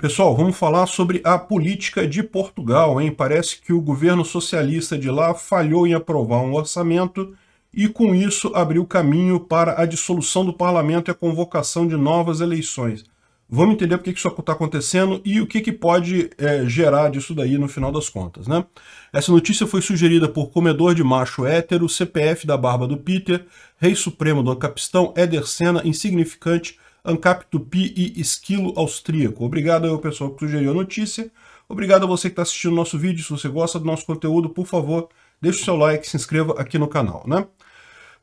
Pessoal, vamos falar sobre a política de Portugal, hein? Parece que o governo socialista de lá falhou em aprovar um orçamento e, com isso, abriu caminho para a dissolução do parlamento e a convocação de novas eleições. Vamos entender por que isso está acontecendo e o que, que pode é, gerar disso daí no final das contas, né? Essa notícia foi sugerida por comedor de macho hétero, CPF da barba do Peter, rei supremo do Capistão, Éder Senna, insignificante, ANCAP Tupi e Esquilo Austríaco. Obrigado ao pessoal que sugeriu a notícia. Obrigado a você que está assistindo o nosso vídeo. Se você gosta do nosso conteúdo, por favor, deixe o seu like, se inscreva aqui no canal, né?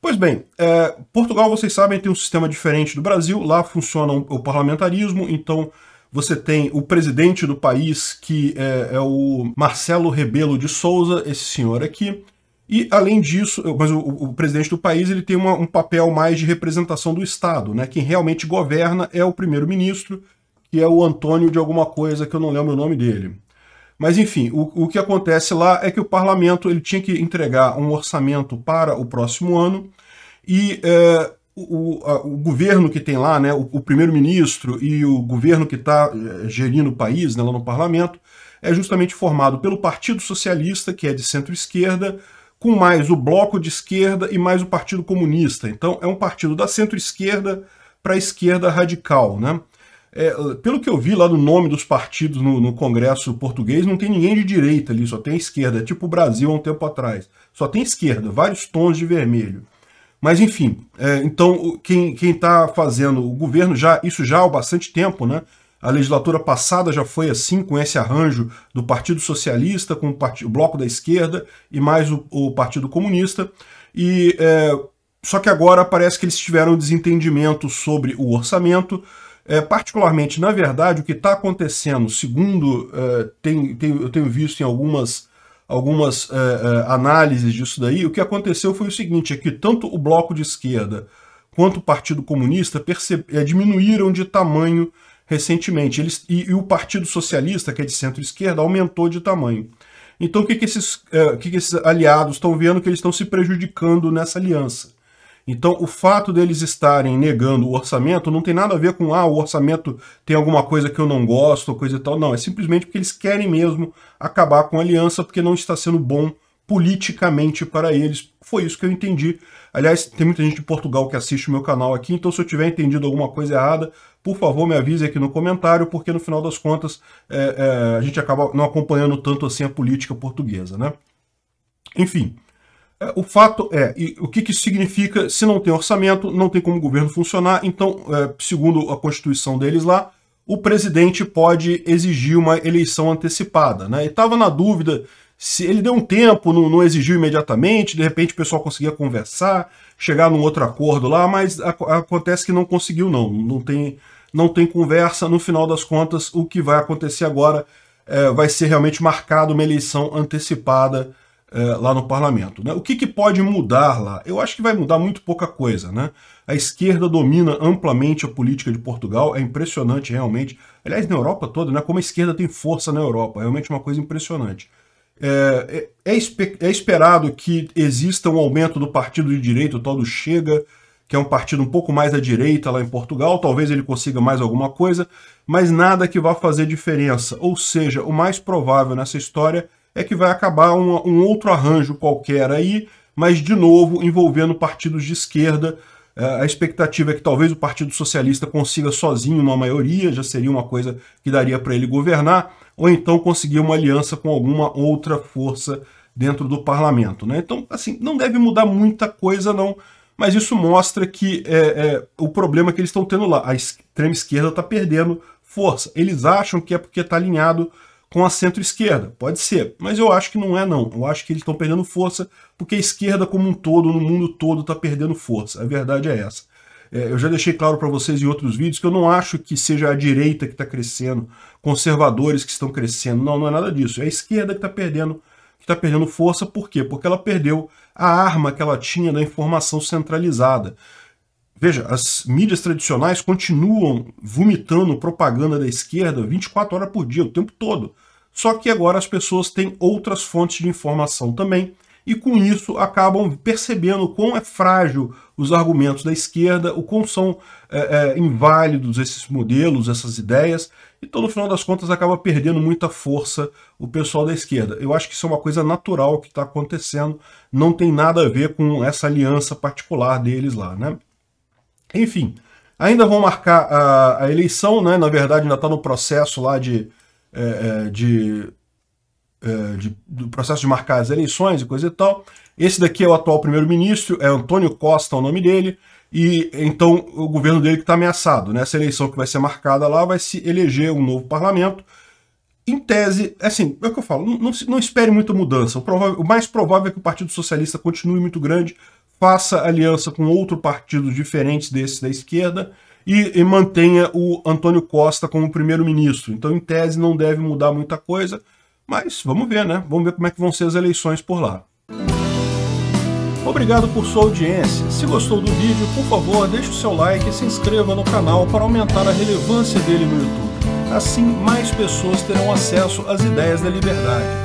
Pois bem, é, Portugal, vocês sabem, tem um sistema diferente do Brasil. Lá funciona o parlamentarismo, então você tem o presidente do país, que é, é o Marcelo Rebelo de Souza, esse senhor aqui. E, além disso, mas o, o, presidente do país ele tem uma, um papel mais de representação do Estado. Né? Quem realmente governa é o primeiro-ministro, que é o Antônio de alguma coisa que eu não lembro o nome dele. Mas, enfim, o, o que acontece lá é que o parlamento ele tinha que entregar um orçamento para o próximo ano e é, o, a, o, governo que tem lá, né, o, o primeiro-ministro e o governo que está eh, gerindo o país né, lá no parlamento, é justamente formado pelo Partido Socialista, que é de centro-esquerda, com mais o bloco de esquerda e mais o Partido Comunista. Então é um partido da centro-esquerda para a esquerda radical. Né? É, pelo que eu vi lá no nome dos partidos no, no, Congresso português, não tem ninguém de direita ali, só tem esquerda, é tipo o Brasil há um tempo atrás. Só tem esquerda, vários tons de vermelho. Mas enfim, é, então quem está fazendo o governo já, isso já há bastante tempo, né? A legislatura passada já foi assim, com esse arranjo do Partido Socialista, com o, o Bloco da Esquerda e mais o, o Partido Comunista. E é, só que agora parece que eles tiveram um desentendimento sobre o orçamento. É, particularmente, na verdade, o que está acontecendo, segundo é, tem, tem, eu tenho visto em algumas, algumas é, é, análises disso daí, o que aconteceu foi o seguinte: é que tanto o Bloco de Esquerda quanto o Partido Comunista percebe, é, diminuíram de tamanho recentemente. Eles, e, e o Partido Socialista, que é de centro-esquerda, aumentou de tamanho. Então o que, que, esses, é, que, que esses aliados estão vendo? Que eles estão se prejudicando nessa aliança. Então o fato deles estarem negando o orçamento não tem nada a ver com ah, o orçamento tem alguma coisa que eu não gosto, coisa e tal. Não, é simplesmente porque eles querem mesmo acabar com a aliança porque não está sendo bom politicamente para eles. Foi isso que eu entendi. Aliás, tem muita gente de Portugal que assiste o meu canal aqui, então se eu tiver entendido alguma coisa errada, por favor me avise aqui no comentário, porque no final das contas é, é, a gente acaba não acompanhando tanto assim a política portuguesa, né? Enfim, é, o fato é, o que, que significa se não tem orçamento, não tem como o governo funcionar, então, é, segundo a constituição deles lá, o presidente pode exigir uma eleição antecipada, né? E estava na dúvida se ele deu um tempo, não, não, exigiu imediatamente, de repente o pessoal conseguia conversar, chegar num outro acordo lá, mas a, acontece que não conseguiu não, não tem, não tem conversa, no final das contas o que vai acontecer agora é, vai ser realmente marcado uma eleição antecipada é, lá no parlamento. Né? O que, que pode mudar lá? Eu acho que vai mudar muito pouca coisa. Né? A esquerda domina amplamente a política de Portugal, é impressionante realmente, aliás na Europa toda, né? como a esquerda tem força na Europa, é realmente uma coisa impressionante. É, é, é, é, esperado que exista um aumento do partido de direita, o tal do Chega, que é um partido um pouco mais à direita lá em Portugal. Talvez ele consiga mais alguma coisa, mas nada que vá fazer diferença. Ou seja, o mais provável nessa história é que vai acabar um, um outro arranjo qualquer aí, mas de novo envolvendo partidos de esquerda. É, a expectativa é que talvez o Partido Socialista consiga sozinho uma maioria, já seria uma coisa que daria para ele governar ou então conseguir uma aliança com alguma outra força dentro do parlamento. Né? Então, assim, não deve mudar muita coisa, não. Mas isso mostra que é, é, o problema que eles estão tendo lá, a extrema esquerda está perdendo força. Eles acham que é porque está alinhado com a centro-esquerda. Pode ser, mas eu acho que não é, não. Eu acho que eles estão perdendo força porque a esquerda como um todo, no mundo todo, está perdendo força. A verdade é essa. É, eu já deixei claro para vocês em outros vídeos que eu não acho que seja a direita que está crescendo, conservadores que estão crescendo. Não, não é nada disso. É a esquerda que está perdendo que está perdendo força. Por quê? Porque ela perdeu a arma que ela tinha da informação centralizada. Veja, as mídias tradicionais continuam vomitando propaganda da esquerda 24 horas por dia, o tempo todo. Só que agora as pessoas têm outras fontes de informação também e com isso acabam percebendo o quão é frágil os argumentos da esquerda, o quão são é, é, inválidos esses modelos, essas ideias, então no final das contas acaba perdendo muita força o pessoal da esquerda. Eu acho que isso é uma coisa natural que está acontecendo, não tem nada a ver com essa aliança particular deles lá, né? Enfim, ainda vão marcar a, a eleição, né? Na verdade ainda está no processo lá de, é, é de é, de, do processo de marcar as eleições e coisa e tal. Esse daqui é o atual primeiro-ministro, é Antônio Costa o nome dele, e então o governo dele que está ameaçado. Nessa né? Essa eleição que vai ser marcada lá, vai se eleger um novo parlamento. Em tese, é assim, é o que eu falo, não, não, não espere muita mudança. O, provável, o mais provável é que o Partido Socialista continue muito grande, faça aliança com outro partido diferente desse da esquerda e, e mantenha o Antônio Costa como primeiro-ministro. Então, em tese, não deve mudar muita coisa. Mas vamos ver, né? Vamos ver como é que vão ser as eleições por lá. Obrigado por sua audiência. Se gostou do vídeo, por favor, deixe o seu like e se inscreva no canal para aumentar a relevância dele no YouTube. Assim, mais pessoas terão acesso às ideias da liberdade